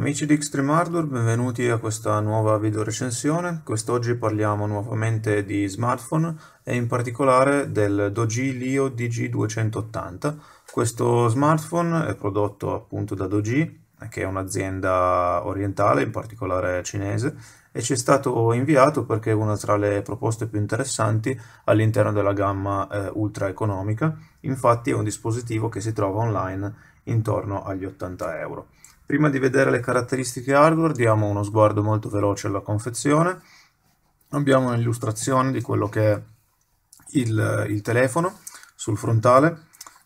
Amici di Extreme Hardware, benvenuti a questa nuova video recensione. Quest'oggi parliamo nuovamente di smartphone e in particolare del Doji Lio DG280. Questo smartphone è prodotto appunto da Doji, che è un'azienda orientale, in particolare cinese, e ci è stato inviato perché è una tra le proposte più interessanti all'interno della gamma eh, ultra economica. Infatti è un dispositivo che si trova online intorno agli 80 euro. Prima di vedere le caratteristiche hardware diamo uno sguardo molto veloce alla confezione. Abbiamo un'illustrazione di quello che è il, il telefono sul frontale.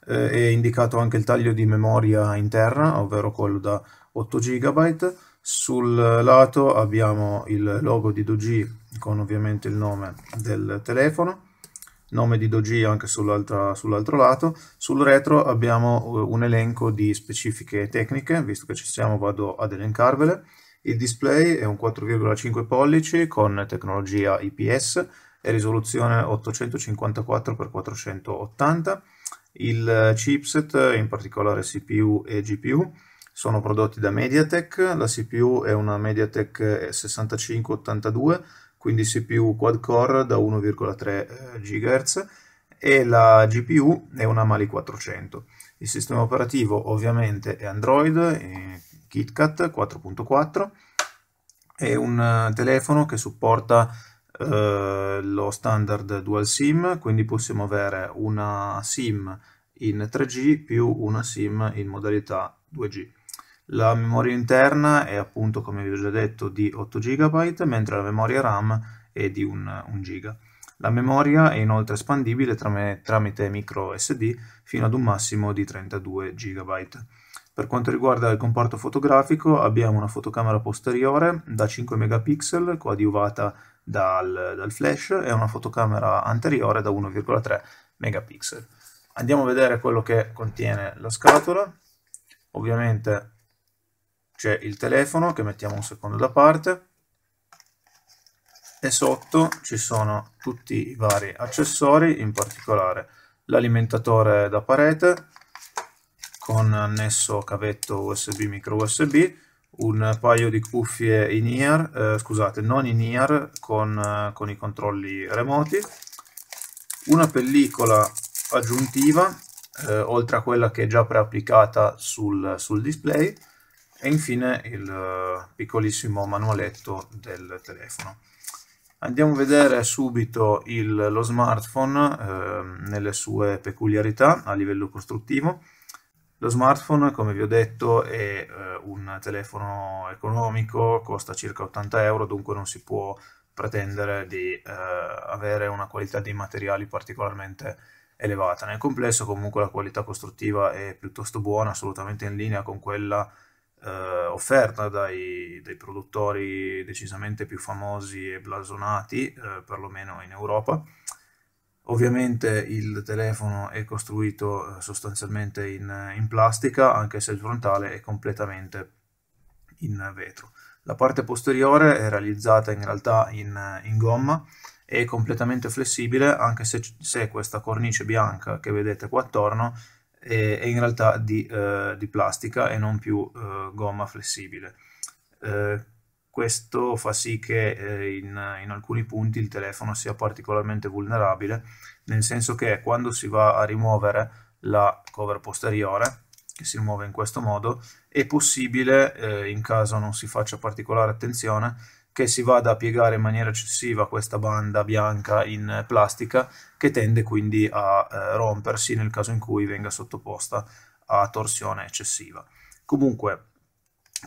Eh, è indicato anche il taglio di memoria interna, ovvero quello da 8 GB. Sul lato abbiamo il logo di 2G con ovviamente il nome del telefono nome di Dogeo anche sull'altro sull lato. Sul retro abbiamo eh, un elenco di specifiche tecniche, visto che ci siamo vado ad elencarvele. Il display è un 4,5 pollici con tecnologia IPS e risoluzione 854x480. Il eh, chipset, in particolare CPU e GPU, sono prodotti da MediaTek. La CPU è una MediaTek 6582 quindi CPU quad core da 1,3 eh, GHz e la GPU è una Mali 400. Il sistema operativo ovviamente è Android, eh, KitKat 4.4, è un eh, telefono che supporta eh, lo standard dual SIM, quindi possiamo avere una SIM in 3G più una SIM in modalità 2G. La memoria interna è appunto, come vi ho già detto, di 8 GB, mentre la memoria RAM è di 1, GB. La memoria è inoltre espandibile tram tramite micro SD fino ad un massimo di 32 GB. Per quanto riguarda il comparto fotografico abbiamo una fotocamera posteriore da 5 megapixel coadiuvata dal, dal flash e una fotocamera anteriore da 1,3 megapixel. Andiamo a vedere quello che contiene la scatola. Ovviamente c'è il telefono che mettiamo un secondo da parte e sotto ci sono tutti i vari accessori, in particolare l'alimentatore da parete con annesso cavetto USB micro USB, un paio di cuffie in ear, eh, scusate, non in ear con, eh, con i controlli remoti, una pellicola aggiuntiva eh, oltre a quella che è già preapplicata sul, sul display e infine il eh, piccolissimo manualetto del telefono. Andiamo a vedere subito il, lo smartphone eh, nelle sue peculiarità a livello costruttivo. Lo smartphone, come vi ho detto, è eh, un telefono economico, costa circa 80 euro, dunque non si può pretendere di eh, avere una qualità dei materiali particolarmente elevata. Nel complesso comunque la qualità costruttiva è piuttosto buona, assolutamente in linea con quella eh, offerta dai, dai, produttori decisamente più famosi e blasonati, eh, perlomeno in Europa. Ovviamente il telefono è costruito eh, sostanzialmente in, in, plastica, anche se il frontale è completamente in vetro. La parte posteriore è realizzata in realtà in, in gomma e è completamente flessibile, anche se, se questa cornice bianca che vedete qua attorno è, e in realtà di, eh, di, plastica e non più eh, gomma flessibile. Eh, questo fa sì che eh, in, in, alcuni punti il telefono sia particolarmente vulnerabile, nel senso che quando si va a rimuovere la cover posteriore, che si rimuove in questo modo, è possibile, eh, in caso non si faccia particolare attenzione, che si vada a piegare in maniera eccessiva questa banda bianca in plastica che tende quindi a eh, rompersi nel caso in cui venga sottoposta a torsione eccessiva. Comunque,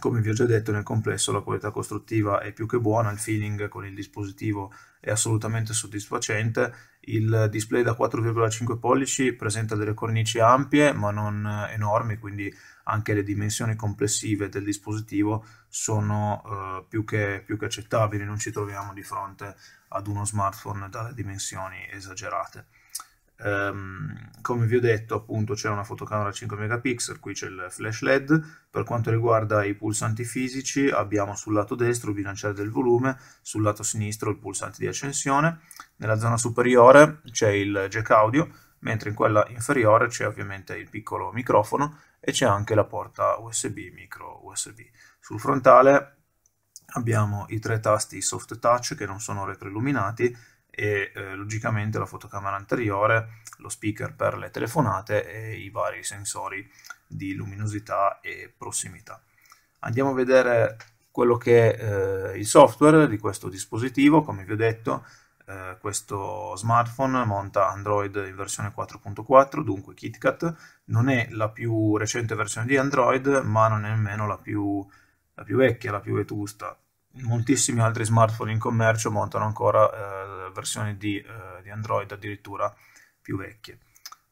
come vi ho già detto, nel complesso la qualità costruttiva è più che buona, il feeling con il dispositivo è assolutamente soddisfacente il display da 4,5 pollici presenta delle cornici ampie ma non eh, enormi, quindi anche le dimensioni complessive del dispositivo sono eh, più, che, più, che, accettabili, non ci troviamo di fronte ad uno smartphone dalle dimensioni esagerate. Um, come vi ho detto, appunto, c'è una fotocamera 5 megapixel, qui c'è il flash LED. Per quanto riguarda i pulsanti fisici, abbiamo sul lato destro il bilanciere del volume, sul lato sinistro il pulsante di accensione, nella zona superiore c'è il jack audio, mentre in quella inferiore c'è ovviamente il piccolo microfono e c'è anche la porta USB, micro USB. Sul frontale abbiamo i tre tasti soft touch che non sono retroilluminati e eh, logicamente la fotocamera anteriore, lo speaker per le telefonate e i vari sensori di luminosità e prossimità. Andiamo a vedere quello che è eh, il software di questo dispositivo, come vi ho detto eh, questo smartphone monta Android in versione 4.4, dunque KitKat, non è la più recente versione di Android ma non è nemmeno la più, la più vecchia, la più vetusta, moltissimi altri smartphone in commercio montano ancora eh, versioni di, eh, di, Android addirittura più vecchie.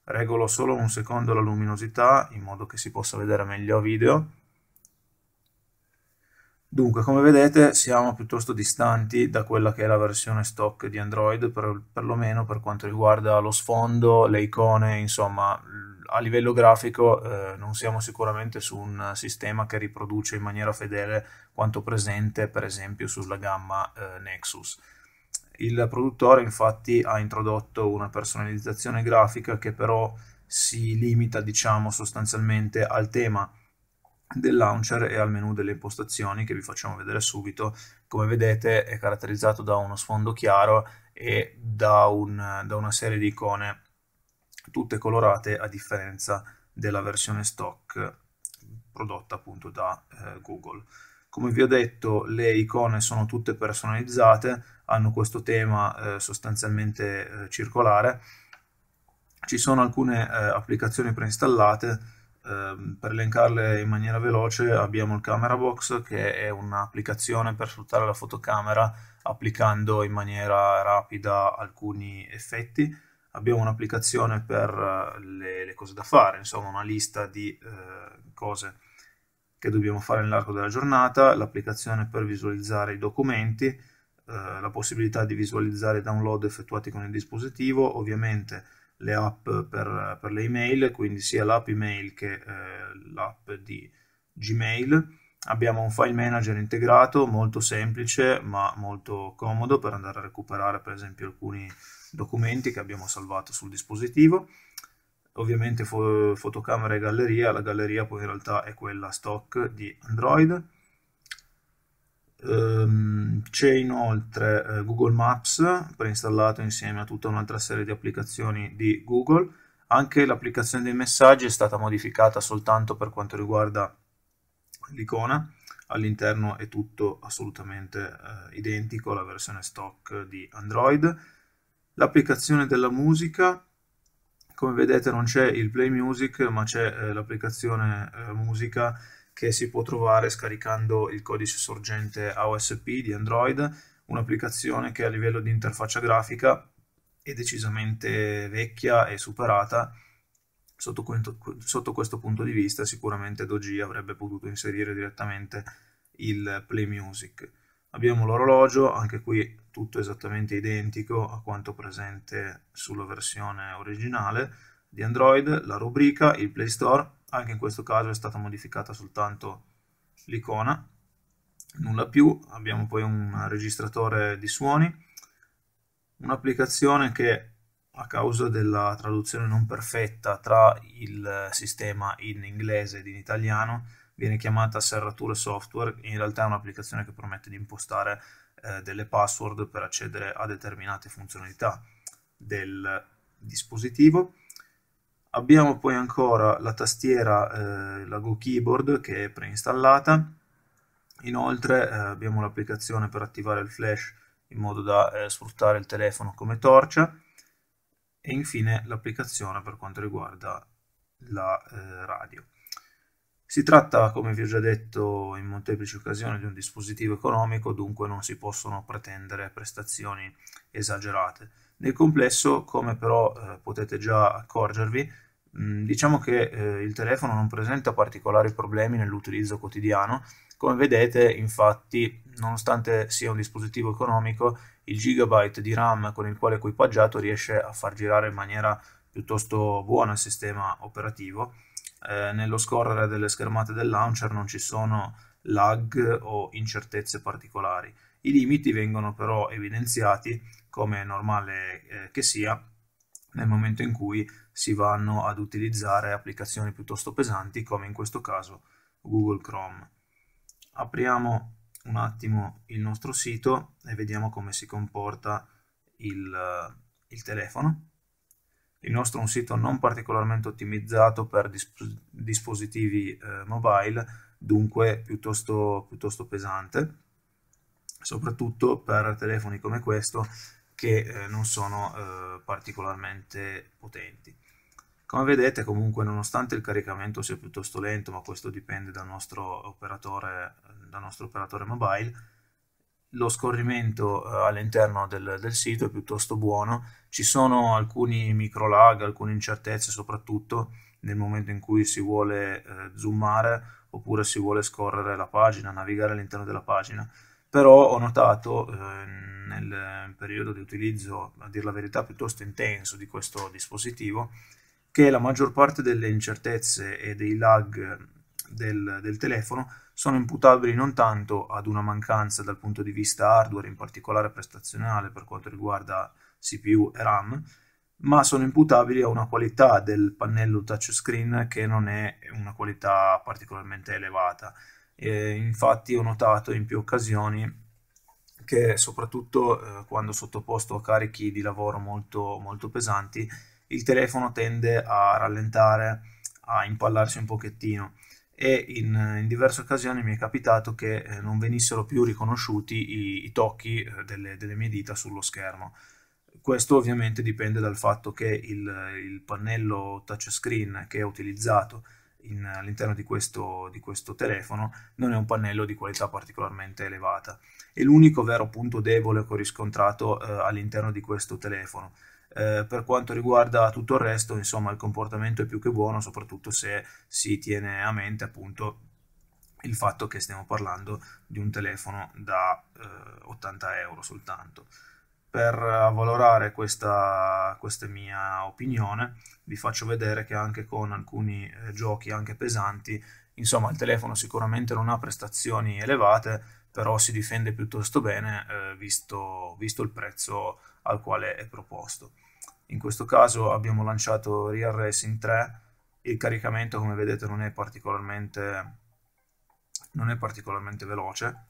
Regolo solo un secondo la luminosità in modo che si possa vedere meglio a video. Dunque, come vedete, siamo piuttosto distanti da quella che è la versione stock di Android, per, perlomeno per quanto riguarda lo sfondo, le icone, insomma a livello grafico eh, non siamo sicuramente su un sistema che riproduce in maniera fedele quanto presente per esempio sulla gamma eh, Nexus. Il produttore infatti ha introdotto una personalizzazione grafica che però si limita diciamo sostanzialmente al tema del launcher e al menu delle impostazioni che vi facciamo vedere subito. Come vedete è caratterizzato da uno sfondo chiaro e da, un, da una serie di icone tutte colorate a differenza della versione stock prodotta appunto da eh, Google. Come vi ho detto, le icone sono tutte personalizzate, hanno questo tema eh, sostanzialmente eh, circolare. Ci sono alcune eh, applicazioni preinstallate, ehm, per elencarle in maniera veloce abbiamo il Camera Box che è un'applicazione per sfruttare la fotocamera applicando in maniera rapida alcuni effetti abbiamo un'applicazione per eh, le, le, cose da fare, insomma una lista di eh, cose che dobbiamo fare nell'arco della giornata, l'applicazione per visualizzare i documenti, eh, la possibilità di visualizzare download effettuati con il dispositivo, ovviamente le app per, per le email, quindi sia l'app email che eh, l'app di Gmail, abbiamo un file manager integrato molto semplice ma molto comodo per andare a recuperare per esempio alcuni documenti che abbiamo salvato sul dispositivo ovviamente fo fotocamera e galleria la galleria poi in realtà è quella stock di android ehm, c'è inoltre eh, Google Maps preinstallato insieme a tutta un'altra serie di applicazioni di Google anche l'applicazione dei messaggi è stata modificata soltanto per quanto riguarda l'icona, all'interno è tutto assolutamente eh, identico alla versione stock di Android. L'applicazione della musica, come vedete non c'è il Play Music ma c'è eh, l'applicazione eh, musica che si può trovare scaricando il codice sorgente AOSP di Android, un'applicazione che a livello di interfaccia grafica è decisamente vecchia e superata Sotto, sotto questo punto di vista sicuramente Doji avrebbe potuto inserire direttamente il play music. Abbiamo l'orologio, anche qui tutto esattamente identico a quanto presente sulla versione originale di Android, la rubrica, il Play Store, anche in questo caso è stata modificata soltanto l'icona, nulla più, abbiamo poi un registratore di suoni, un'applicazione che a causa della traduzione non perfetta tra il sistema in inglese ed in italiano, viene chiamata serrature software, in realtà è un'applicazione che permette di impostare eh, delle password per accedere a determinate funzionalità del dispositivo. Abbiamo poi ancora la tastiera, eh, la Go Keyboard che è preinstallata, inoltre eh, abbiamo l'applicazione per attivare il flash in modo da eh, sfruttare il telefono come torcia, e infine l'applicazione per quanto riguarda la eh, radio. Si tratta, come vi ho già detto in molteplici occasioni, di un dispositivo economico, dunque non si possono pretendere prestazioni esagerate. Nel complesso, come però eh, potete già accorgervi, mh, diciamo che eh, il telefono non presenta particolari problemi nell'utilizzo quotidiano. Come vedete, infatti, nonostante sia un dispositivo economico, il gigabyte di RAM con il quale è equipaggiato riesce a far girare in maniera piuttosto buona il sistema operativo. Eh, nello scorrere delle schermate del launcher non ci sono lag o incertezze particolari. I limiti vengono però evidenziati, come è normale eh, che sia, nel momento in cui si vanno ad utilizzare applicazioni piuttosto pesanti, come in questo caso Google Chrome. Apriamo un attimo il nostro sito e vediamo come si comporta il, il telefono. Il nostro è un sito non particolarmente ottimizzato per disp- dispositivi eh, mobile, dunque piuttosto, piuttosto, pesante, soprattutto per telefoni come questo che eh, non sono eh, particolarmente potenti. Come vedete comunque nonostante il caricamento sia piuttosto lento, ma questo dipende dal nostro operatore, dal nostro operatore mobile, lo scorrimento eh, all'interno del, del, sito è piuttosto buono, ci sono alcuni micro lag, alcune incertezze soprattutto nel momento in cui si vuole eh, zoomare oppure si vuole scorrere la pagina, navigare all'interno della pagina, però ho notato eh, nel periodo di utilizzo, a dire la verità, piuttosto intenso di questo dispositivo, che la maggior parte delle incertezze e dei lag del, del telefono sono imputabili non tanto ad una mancanza dal punto di vista hardware, in particolare prestazionale per quanto riguarda CPU e RAM, ma sono imputabili a una qualità del pannello touchscreen che non è una qualità particolarmente elevata. E infatti ho notato in più occasioni che soprattutto eh, quando sottoposto a carichi di lavoro molto, molto pesanti il telefono tende a rallentare, a impallarsi un pochettino e in, in diverse occasioni mi è capitato che eh, non venissero più riconosciuti i, i tocchi eh, delle, delle, mie dita sullo schermo. Questo ovviamente dipende dal fatto che il, il pannello touchscreen che ho utilizzato all'interno di, di questo, telefono non è un pannello di qualità particolarmente elevata. È l'unico vero punto debole che ho riscontrato eh, all'interno di questo telefono. Eh, per quanto riguarda tutto il resto, insomma, il comportamento è più che buono, soprattutto se si tiene a mente appunto il fatto che stiamo parlando di un telefono da eh, 80 euro soltanto. Per valorare questa, questa, mia opinione, vi faccio vedere che anche con alcuni eh, giochi anche pesanti, insomma, il telefono sicuramente non ha prestazioni elevate, però si difende piuttosto bene eh, visto, visto, il prezzo al quale è proposto in questo caso abbiamo lanciato Real Racing 3, il caricamento come vedete non è particolarmente, non è particolarmente veloce,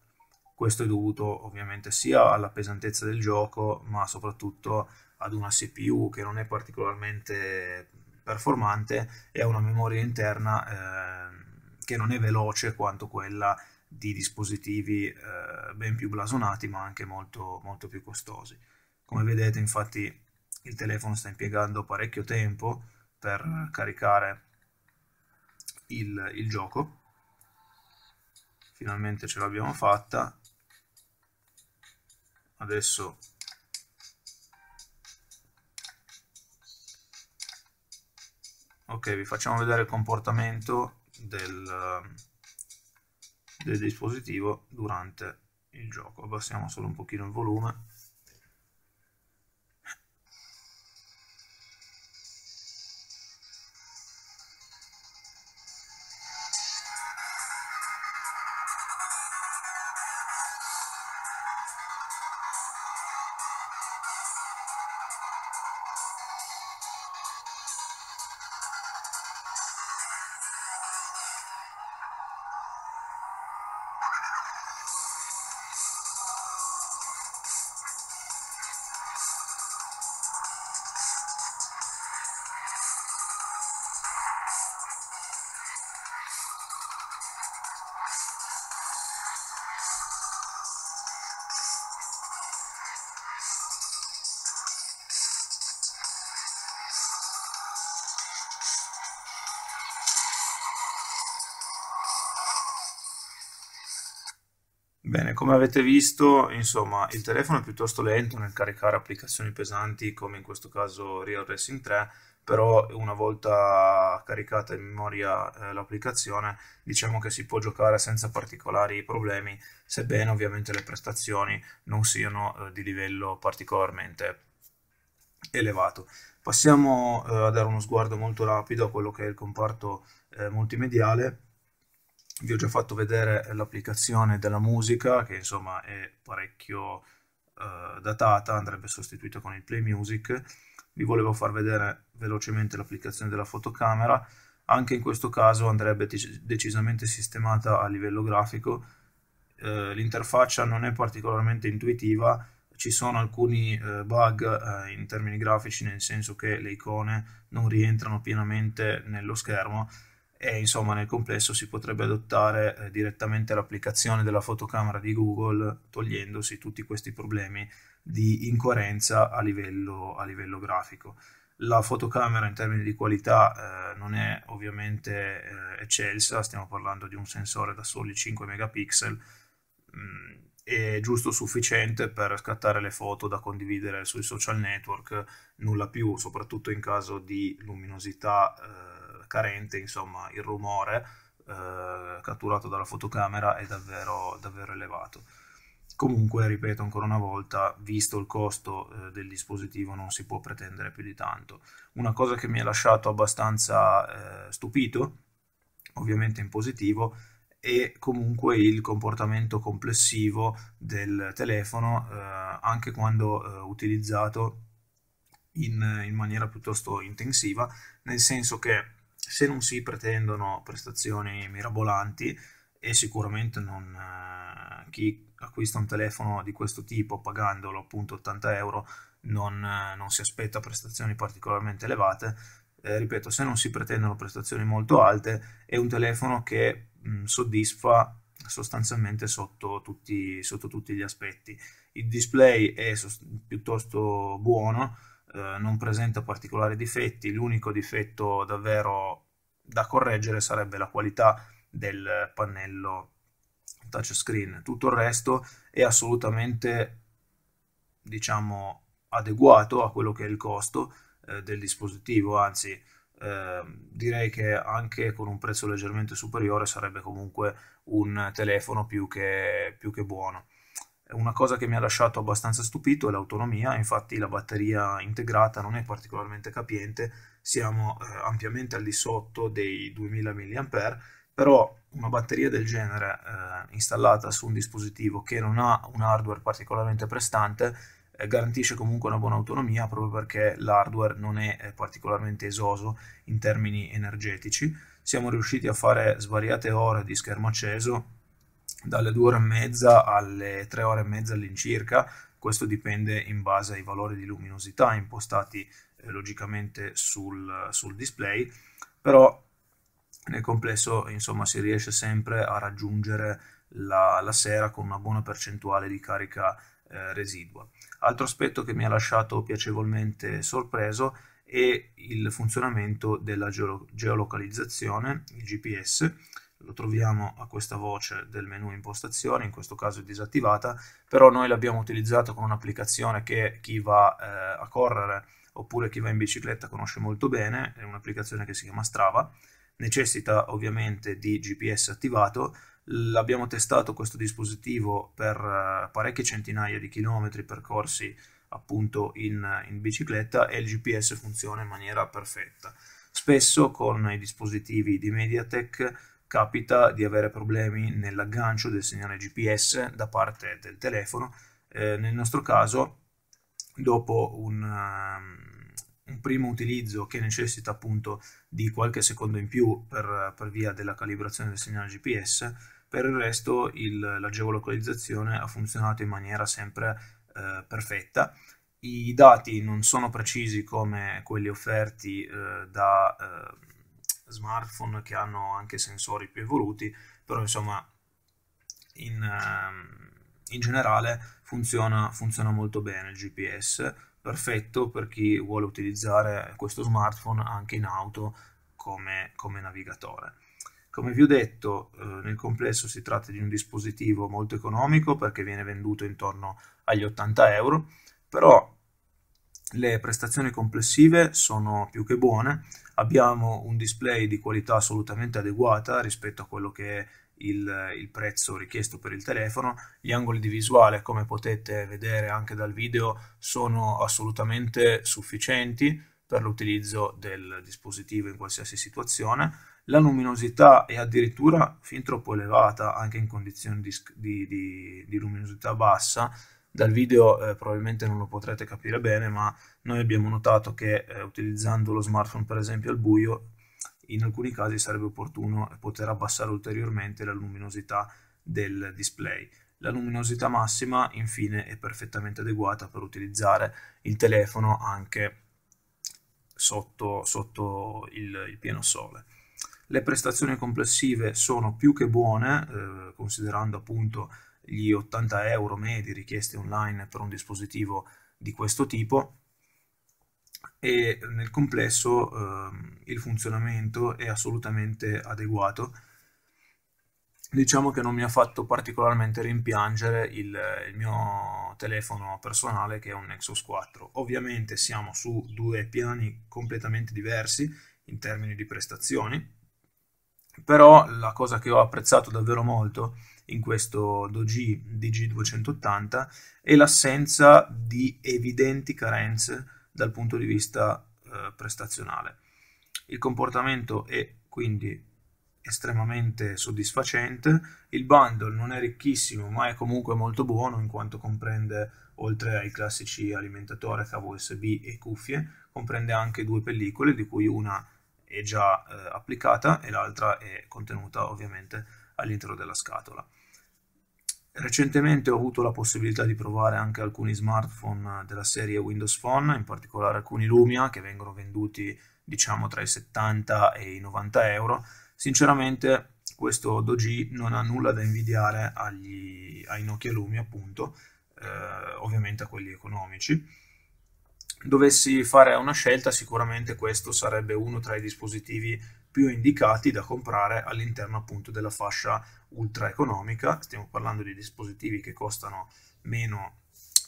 questo è dovuto ovviamente sia alla pesantezza del gioco ma soprattutto ad una CPU che non è particolarmente performante e a una memoria interna eh, che non è veloce quanto quella di dispositivi eh, ben più blasonati ma anche molto, molto più costosi. Come vedete infatti il telefono sta impiegando parecchio tempo per mm. caricare il, il gioco finalmente ce l'abbiamo fatta adesso ok vi facciamo vedere il comportamento del, del dispositivo durante il gioco abbassiamo solo un pochino il volume Bene, come avete visto, insomma, il telefono è piuttosto lento nel caricare applicazioni pesanti, come in questo caso Real Racing 3, però una volta caricata in memoria eh, l'applicazione, diciamo che si può giocare senza particolari problemi, sebbene ovviamente le prestazioni non siano eh, di livello particolarmente elevato. Passiamo eh, a dare uno sguardo molto rapido a quello che è il comparto eh, multimediale vi ho già fatto vedere l'applicazione della musica che insomma è parecchio eh, datata, andrebbe sostituita con il Play Music. Vi volevo far vedere velocemente l'applicazione della fotocamera, anche in questo caso andrebbe decisamente sistemata a livello grafico. Eh, l'interfaccia non è particolarmente intuitiva, ci sono alcuni eh, bug eh, in termini grafici, nel senso che le icone non rientrano pienamente nello schermo e insomma nel complesso si potrebbe adottare eh, direttamente l'applicazione della fotocamera di Google togliendosi tutti questi problemi di incoerenza a livello, a livello grafico. La fotocamera in termini di qualità eh, non è ovviamente eh, eccelsa, stiamo parlando di un sensore da soli 5 megapixel, mh, mm, è giusto sufficiente per scattare le foto da condividere sui social network, nulla più, soprattutto in caso di luminosità eh, carente, insomma il rumore eh, catturato dalla fotocamera è davvero, davvero elevato. Comunque, ripeto ancora una volta, visto il costo eh, del dispositivo non si può pretendere più di tanto. Una cosa che mi ha lasciato abbastanza eh, stupito, ovviamente in positivo, è comunque il comportamento complessivo del telefono, eh, anche quando eh, utilizzato in, in maniera piuttosto intensiva, nel senso che se non si pretendono prestazioni mirabolanti e sicuramente non, eh, chi acquista un telefono di questo tipo pagandolo appunto 80 euro non, eh, non si aspetta prestazioni particolarmente elevate, eh, ripeto, se non si pretendono prestazioni molto alte, è un telefono che mh, mm, soddisfa sostanzialmente sotto tutti, sotto tutti, gli aspetti. Il display è piuttosto buono, eh, non presenta particolari difetti, l'unico difetto davvero da correggere sarebbe la qualità del pannello touchscreen, tutto il resto è assolutamente diciamo adeguato a quello che è il costo eh, del dispositivo, anzi eh, direi che anche con un prezzo leggermente superiore sarebbe comunque un telefono più che, più che buono. Una cosa che mi ha lasciato abbastanza stupito è l'autonomia, infatti la batteria integrata non è particolarmente capiente, siamo eh, ampiamente al di sotto dei 2000 mAh, però una batteria del genere eh, installata su un dispositivo che non ha un hardware particolarmente prestante eh, garantisce comunque una buona autonomia proprio perché l'hardware non è eh, particolarmente esoso in termini energetici. Siamo riusciti a fare svariate ore di schermo acceso dalle due ore e mezza alle tre ore e mezza all'incirca, questo dipende in base ai valori di luminosità impostati eh, logicamente sul, sul display, però nel complesso insomma si riesce sempre a raggiungere la, la sera con una buona percentuale di carica eh, residua. Altro aspetto che mi ha lasciato piacevolmente sorpreso è il funzionamento della geolocalizzazione, il GPS, lo troviamo a questa voce del menu impostazioni, in questo caso è disattivata, però noi l'abbiamo utilizzato con un'applicazione che chi va eh, a correre oppure chi va in bicicletta conosce molto bene, è un'applicazione che si chiama Strava, necessita ovviamente di GPS attivato, l'abbiamo testato questo dispositivo per eh, parecchie centinaia di chilometri percorsi appunto in, in bicicletta e il GPS funziona in maniera perfetta. Spesso con i dispositivi di Mediatek capita di avere problemi nell'aggancio del segnale GPS da parte del telefono. Eh, nel nostro caso, dopo un, um, un, primo utilizzo che necessita appunto di qualche secondo in più per, per via della calibrazione del segnale GPS, per il resto la geolocalizzazione ha funzionato in maniera sempre eh, perfetta. I dati non sono precisi come quelli offerti eh, da ehm, smartphone che hanno anche sensori più evoluti, però insomma in, ehm, in generale funziona, funziona molto bene il GPS, perfetto per chi vuole utilizzare questo smartphone anche in auto come, come navigatore. Come vi ho detto, eh, nel complesso si tratta di un dispositivo molto economico perché viene venduto intorno agli 80 euro, però le prestazioni complessive sono più che buone, abbiamo un display di qualità assolutamente adeguata rispetto a quello che è il, il, prezzo richiesto per il telefono. Gli angoli di visuale, come potete vedere anche dal video, sono assolutamente sufficienti per l'utilizzo del dispositivo in qualsiasi situazione. La luminosità è addirittura fin troppo elevata anche in condizioni di, di, di, di luminosità bassa dal video eh, probabilmente non lo potrete capire bene, ma noi abbiamo notato che eh, utilizzando lo smartphone per esempio al buio, in alcuni casi sarebbe opportuno poter abbassare ulteriormente la luminosità del display. La luminosità massima infine è perfettamente adeguata per utilizzare il telefono anche sotto, sotto il, il pieno sole. Le prestazioni complessive sono più che buone, eh, considerando appunto gli 80 euro medi richiesti online per un dispositivo di questo tipo e nel complesso eh, il funzionamento è assolutamente adeguato. Diciamo che non mi ha fatto particolarmente rimpiangere il, il mio telefono personale che è un Nexus 4. Ovviamente siamo su due piani completamente diversi in termini di prestazioni, però la cosa che ho apprezzato davvero molto è in questo Doji DG280 e l'assenza di evidenti carenze dal punto di vista eh, prestazionale. Il comportamento è quindi estremamente soddisfacente, il bundle non è ricchissimo ma è comunque molto buono in quanto comprende oltre ai classici alimentatore, cavo USB e cuffie, comprende anche due pellicole di cui una è già eh, applicata e l'altra è contenuta ovviamente all'interno della scatola. Recentemente ho avuto la possibilità di provare anche alcuni smartphone della serie Windows Phone, in particolare alcuni Lumia che vengono venduti diciamo tra i 70 e i 90 euro. Sinceramente questo Doji non ha nulla da invidiare agli, ai Nokia Lumia appunto, eh, ovviamente a quelli economici. Dovessi fare una scelta sicuramente questo sarebbe uno tra i dispositivi più indicati da comprare all'interno appunto della fascia ultra economica, stiamo parlando di dispositivi che costano meno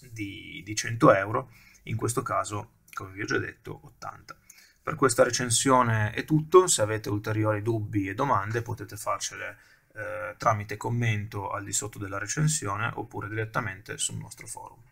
di, di 100 euro, in questo caso come vi ho già detto 80. Per questa recensione è tutto, se avete ulteriori dubbi e domande potete farcele eh, tramite commento al di sotto della recensione oppure direttamente sul nostro forum.